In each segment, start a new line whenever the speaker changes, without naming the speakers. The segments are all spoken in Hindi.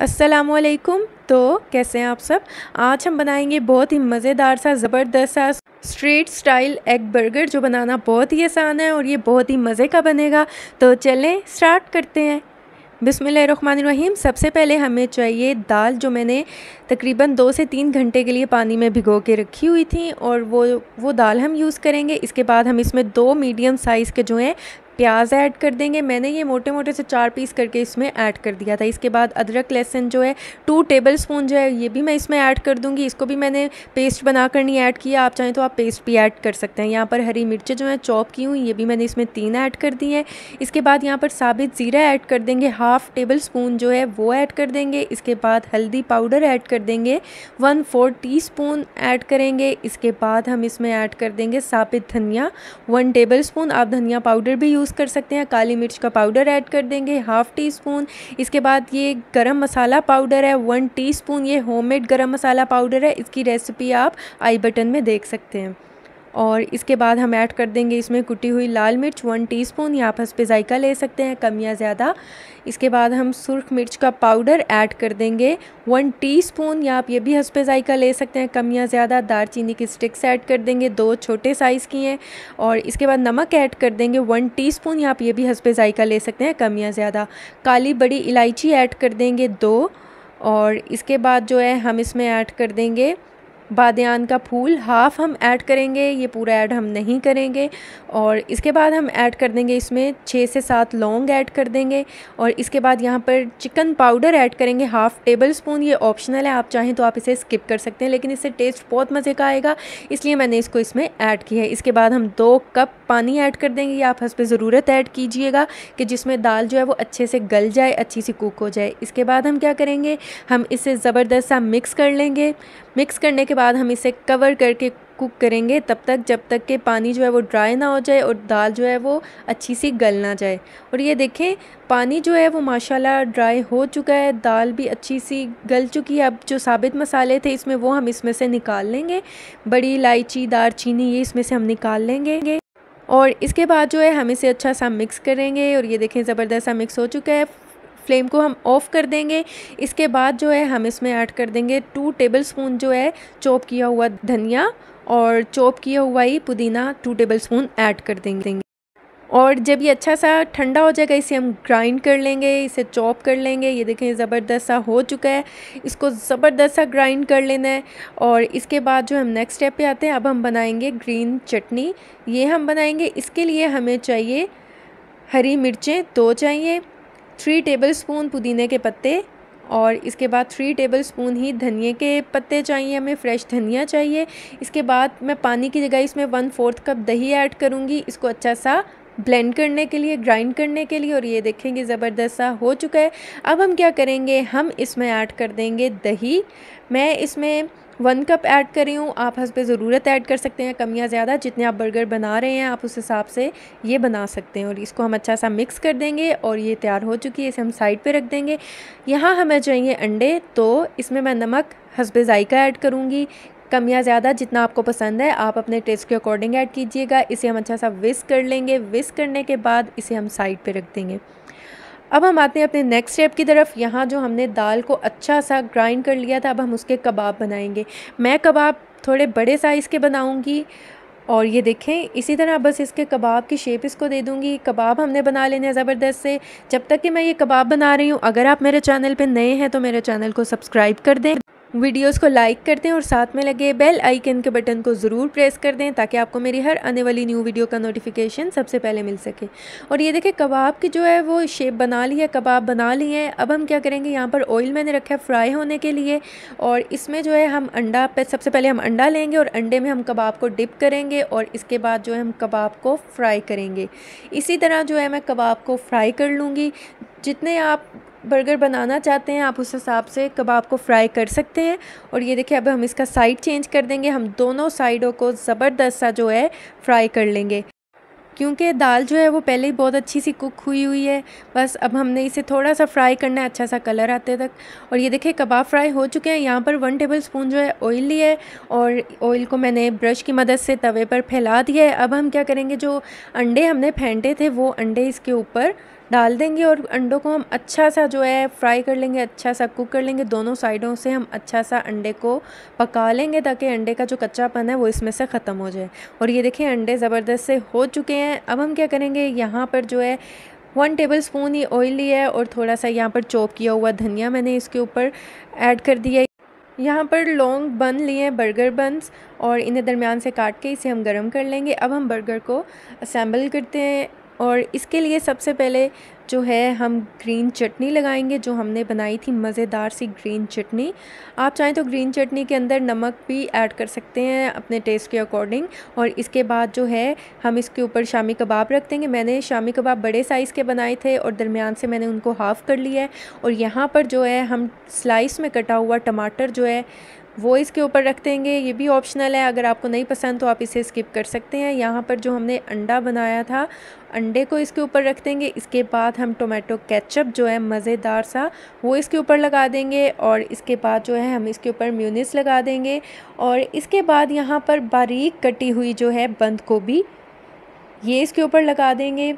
असलकुम तो कैसे हैं आप सब आज हम बनाएंगे बहुत ही मज़ेदार सा ज़बरदस्त सा स्ट्रीट स्टाइल एग बर्गर जो बनाना बहुत ही आसान है और ये बहुत ही मज़े का बनेगा तो चलें स्टार्ट करते हैं बिसमीम सबसे पहले हमें चाहिए दाल जो मैंने तकरीबन दो से तीन घंटे के लिए पानी में भिगो के रखी हुई थी और वो वो दाल हम यूज़ करेंगे इसके बाद हम इसमें दो मीडियम साइज़ के जो हैं प्याज ऐड कर देंगे मैंने ये मोटे मोटे से चार पीस करके इसमें ऐड कर दिया था इसके बाद अदरक लहसुन जो है टू टेबल स्पून जो है ये भी मैं इसमें ऐड कर दूँगी इसको भी मैंने पेस्ट बना कर नहीं ऐड किया आप चाहें तो आप पेस्ट भी ऐड कर सकते हैं यहाँ पर हरी मिर्चें जो हैं चॉप की हुई ये भी मैंने इसमें तीन ऐड कर दी हैं इसके बाद यहाँ पर साबित ज़ीरा ऐड कर देंगे हाफ़ टेबल स्पून जो है वो ऐड कर देंगे इसके बाद हल्दी पाउडर ऐड कर देंगे one four teaspoon add करेंगे इसके बाद हम इसमें ऐड कर देंगे साबित धनिया वन टेबल स्पून आप धनिया पाउडर भी यूज़ यूज़ कर सकते हैं काली मिर्च का पाउडर ऐड कर देंगे हाफ़ टी स्पून इसके बाद ये गरम मसाला पाउडर है वन टीस्पून ये होममेड गरम मसाला पाउडर है इसकी रेसिपी आप आई बटन में देख सकते हैं और इसके बाद हम ऐड कर देंगे इसमें कुटी हुई लाल मिर्च वन टीस्पून या आप हंसपे जायका ले सकते हैं कम या ज़्यादा इसके बाद हम सुरख मिर्च का पाउडर ऐड कर देंगे वन टीस्पून या आप ये भी हंसपे जायका ले सकते हैं कम या ज़्यादा चीनी की स्टिक्स ऐड कर देंगे दो छोटे साइज़ की हैं और इसके बाद नमक ऐड कर देंगे वन टी स्पून या आप ये भी हंसपे जायका ले सकते हैं कम या ज़्यादा काली बड़ी इलायची ऐड कर देंगे दो और इसके बाद जो है हम इसमें ऐड कर देंगे बादयान का फूल हाफ़ हम ऐड करेंगे ये पूरा ऐड हम नहीं करेंगे और इसके बाद हम ऐड कर देंगे इसमें छः से सात लौंग ऐड कर देंगे और इसके बाद यहाँ पर चिकन पाउडर ऐड करेंगे हाफ़ टेबल स्पून ये ऑप्शनल है आप चाहें तो आप इसे स्किप कर सकते हैं लेकिन इससे टेस्ट बहुत मज़े का आएगा इसलिए मैंने इसको इसमें ऐड किया है इसके बाद हम दो कप पानी ऐड कर देंगे या आप हंस ज़रूरत ऐड कीजिएगा कि जिसमें दाल जो है वो अच्छे से गल जाए अच्छी सी कुक हो जाए इसके बाद हम क्या करेंगे हम इसे ज़बरदस्त सा मिक्स कर लेंगे मिक्स करने के बाद हम इसे कवर करके कुक करेंगे तब तक जब तक के पानी जो है वो ड्राई ना हो जाए और दाल जो है वो अच्छी सी गल ना जाए और ये देखें पानी जो है वो माशाल्लाह ड्राई हो चुका है दाल भी अच्छी सी गल चुकी है अब जो साबित मसाले थे इसमें वो हम इसमें से निकाल लेंगे बड़ी इलायची दार चीनी ये इसमें से हम निकाल लेंगे और इसके बाद जो है हम इसे अच्छा सा मिक्स करेंगे और ये देखें ज़बरदस्त सा मिक्स हो चुका है फ्लेम को हम ऑफ़ कर देंगे इसके बाद जो है हम इसमें ऐड कर देंगे टू टेबल स्पून जो है चॉप किया हुआ धनिया और चॉप किया हुआ ही पुदीना टू टेबल स्पून ऐड कर देंगे और जब ये अच्छा सा ठंडा हो जाएगा इसे हम ग्राइंड कर लेंगे इसे चॉप कर लेंगे ये देखें ज़बरदस्त सा हो चुका है इसको ज़बरदस्त सा ग्राइंड कर लेना है और इसके बाद जो हम नेक्स्ट स्टेप पे आते हैं अब हम बनाएंगे ग्रीन चटनी ये हम बनाएंगे इसके लिए हमें चाहिए हरी मिर्चें दो चाहिए थ्री टेबल स्पून पुदीने के पत्ते और इसके बाद थ्री टेबल स्पून ही धनिए के पत्ते चाहिए हमें फ्रेश धनिया चाहिए इसके बाद मैं पानी की जगह इसमें वन फोर्थ कप दही ऐड करूँगी इसको अच्छा सा ब्लेंड करने के लिए ग्राइंड करने के लिए और ये देखेंगे ज़बरदस्त सा हो चुका है अब हम क्या करेंगे हम इसमें ऐड कर देंगे दही मैं इसमें वन कप ऐड कर रही हूँ आप हंस ज़रूरत ऐड कर सकते हैं कम या ज़्यादा जितने आप बर्गर बना रहे हैं आप उस हिसाब से ये बना सकते हैं और इसको हम अच्छा सा मिक्स कर देंगे और ये तैयार हो चुकी है इसे हम साइड पे रख देंगे यहाँ हमें चाहिए अंडे तो इसमें मैं नमक हंसब ज़ायका ऐड करूँगी कम या ज़्यादा जितना आपको पसंद है आप अपने टेस्ट के अकॉर्डिंग ऐड कीजिएगा इसे हम अच्छा सा विस्क कर लेंगे विस करने के बाद इसे हम साइड पर रख देंगे अब हम आते हैं अपने नेक्स्ट स्टेप की तरफ यहाँ जो हमने दाल को अच्छा सा ग्राइंड कर लिया था अब हम उसके कबाब बनाएंगे मैं कबाब थोड़े बड़े साइज़ के बनाऊँगी और ये देखें इसी तरह बस इसके कबाब की शेप इसको दे दूँगी कबाब हमने बना लेने हैं ज़बरदस्त से जब तक कि मैं ये कबाब बना रही हूँ अगर आप मेरे चैनल पे नए हैं तो मेरे चैनल को सब्सक्राइब कर दें वीडियोस को लाइक कर दें और साथ में लगे बेल आइकन के बटन को ज़रूर प्रेस कर दें ताकि आपको मेरी हर आने वाली न्यू वीडियो का नोटिफिकेशन सबसे पहले मिल सके और ये देखें कबाब की जो है वो शेप बना ली है कबाब बना लिए है अब हम क्या करेंगे यहाँ पर ऑयल मैंने रखा है फ्राई होने के लिए और इसमें जो है हम अंडा पे सबसे पहले हम अंडा लेंगे और अंडे में हम कबाब को डिप करेंगे और इसके बाद जो है हम कबाब को फ्राई करेंगे इसी तरह जो है मैं कबाब को फ्राई कर लूँगी जितने आप बर्गर बनाना चाहते हैं आप उस हिसाब से कबाब को फ्राई कर सकते हैं और ये देखिए अब हम इसका साइड चेंज कर देंगे हम दोनों साइडों को ज़बरदस्त सा जो है फ्राई कर लेंगे क्योंकि दाल जो है वो पहले ही बहुत अच्छी सी कुक हुई हुई है बस अब हमने इसे थोड़ा सा फ्राई करना है अच्छा सा कलर आते तक और ये देखिए कबाब फ्राई हो चुके हैं यहाँ पर वन टेबल स्पून जो है ऑयल लिया है और ऑयल को मैंने ब्रश की मदद से तवे पर फैला दिया है अब हम क्या करेंगे जो अंडे हमने फेंटे थे वो अंडे इसके ऊपर डाल देंगे और अंडों को हम अच्छा सा जो है फ्राई कर लेंगे अच्छा सा कुक कर लेंगे दोनों साइडों से हम अच्छा सा अंडे को पका लेंगे ताकि अंडे का जो कच्चापन है वो इसमें से ख़त्म हो जाए और ये देखें अंडे ज़बरदस्त से हो चुके हैं अब हम क्या करेंगे यहाँ पर जो है वन टेबल स्पून ही ऑयल लिया है और थोड़ा सा यहाँ पर चॉप किया हुआ धनिया मैंने इसके ऊपर ऐड कर दिया यहाँ पर लौंग बन लिए बर्गर बन्स और इन्हें दरमियान से काट के इसे हम गरम कर लेंगे अब हम बर्गर को असेंबल करते हैं और इसके लिए सबसे पहले जो है हम ग्रीन चटनी लगाएंगे जो हमने बनाई थी मज़ेदार सी ग्रीन चटनी आप चाहें तो ग्रीन चटनी के अंदर नमक भी ऐड कर सकते हैं अपने टेस्ट के अकॉर्डिंग और इसके बाद जो है हम इसके ऊपर शामी कबाब रख देंगे मैंने शामी कबाब बड़े साइज़ के बनाए थे और दरमियान से मैंने उनको हाफ़ कर लिया है और यहाँ पर जो है हम स्लाइस में कटा हुआ टमाटर जो है वो इसके ऊपर रख देंगे ये भी ऑप्शनल है अगर आपको नहीं पसंद तो आप इसे स्किप कर सकते हैं यहाँ पर जो हमने अंडा बनाया था अंडे को इसके ऊपर रख देंगे इसके बाद हम टोमेटो केचप जो है मज़ेदार सा वो इसके ऊपर लगा देंगे और इसके बाद जो है हम इसके ऊपर म्यूनिस लगा देंगे और इसके बाद यहाँ पर बारीक कटी हुई जो है बंद गोभी ये इसके ऊपर लगा देंगे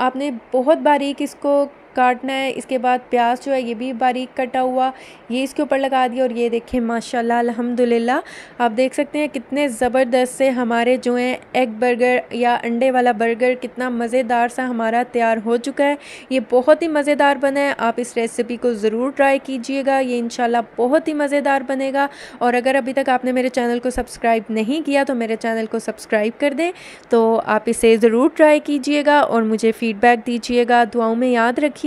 आपने बहुत बारीक इसको काटना है इसके बाद प्याज जो है ये भी बारीक कटा हुआ ये इसके ऊपर लगा दिया और ये देखें माशाल्लाह अल्हम्दुलिल्लाह आप देख सकते हैं कितने ज़बरदस्त से हमारे जो हैं एग बर्गर या अंडे वाला बर्गर कितना मज़ेदार सा हमारा तैयार हो चुका है ये बहुत ही मज़ेदार बना है आप इस रेसिपी को ज़रूर ट्राई कीजिएगा ये इन बहुत ही मज़ेदार बनेगा और अगर अभी तक आपने मेरे चैनल को सब्सक्राइब नहीं किया तो मेरे चैनल को सब्सक्राइब कर दें तो आप इसे ज़रूर ट्राई कीजिएगा और मुझे फ़ीडबैक दीजिएगा दुआओं में याद रखिए